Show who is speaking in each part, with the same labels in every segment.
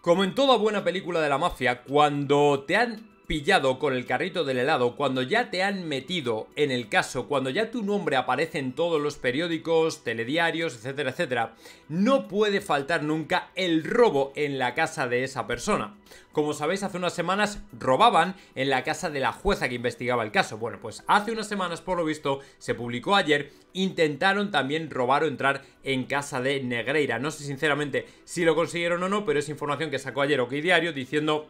Speaker 1: Como en toda buena película de la mafia, cuando te han pillado con el carrito del helado, cuando ya te han metido en el caso, cuando ya tu nombre aparece en todos los periódicos, telediarios, etcétera, etcétera, no puede faltar nunca el robo en la casa de esa persona. Como sabéis, hace unas semanas robaban en la casa de la jueza que investigaba el caso. Bueno, pues hace unas semanas, por lo visto, se publicó ayer, intentaron también robar o entrar en casa de Negreira. No sé sinceramente si lo consiguieron o no, pero es información que sacó ayer OK Diario diciendo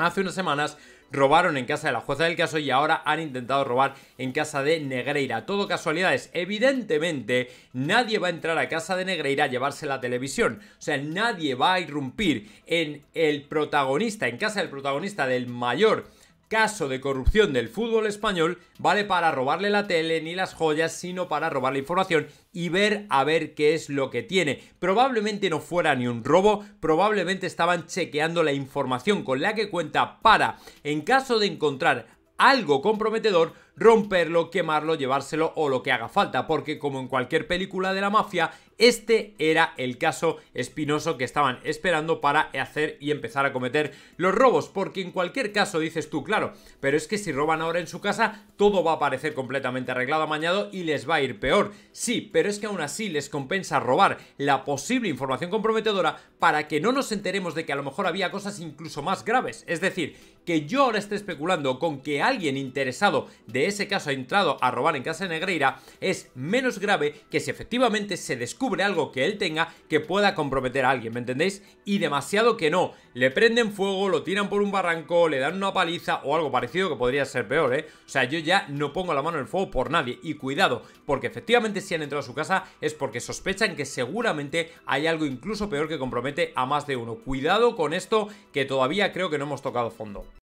Speaker 1: Hace unas semanas robaron en casa de la jueza del caso y ahora han intentado robar en casa de Negreira. Todo casualidades. Evidentemente, nadie va a entrar a casa de Negreira a llevarse la televisión. O sea, nadie va a irrumpir en el protagonista, en casa del protagonista, del mayor caso de corrupción del fútbol español vale para robarle la tele ni las joyas, sino para robar la información y ver a ver qué es lo que tiene. Probablemente no fuera ni un robo, probablemente estaban chequeando la información con la que cuenta para, en caso de encontrar algo comprometedor, romperlo, quemarlo, llevárselo o lo que haga falta, porque como en cualquier película de la mafia, este era el caso espinoso que estaban esperando para hacer y empezar a cometer los robos, porque en cualquier caso dices tú, claro, pero es que si roban ahora en su casa, todo va a parecer completamente arreglado, amañado y les va a ir peor. Sí, pero es que aún así les compensa robar la posible información comprometedora para que no nos enteremos de que a lo mejor había cosas incluso más graves. Es decir, que yo ahora esté especulando con que alguien interesado de ese caso ha entrado a robar en casa de Negreira es menos grave que si efectivamente se descubre algo que él tenga que pueda comprometer a alguien, ¿me entendéis? Y demasiado que no, le prenden fuego, lo tiran por un barranco, le dan una paliza o algo parecido que podría ser peor, ¿eh? O sea, yo ya no pongo la mano en el fuego por nadie y cuidado, porque efectivamente si han entrado a su casa es porque sospechan que seguramente hay algo incluso peor que compromete a más de uno. Cuidado con esto que todavía creo que no hemos tocado fondo.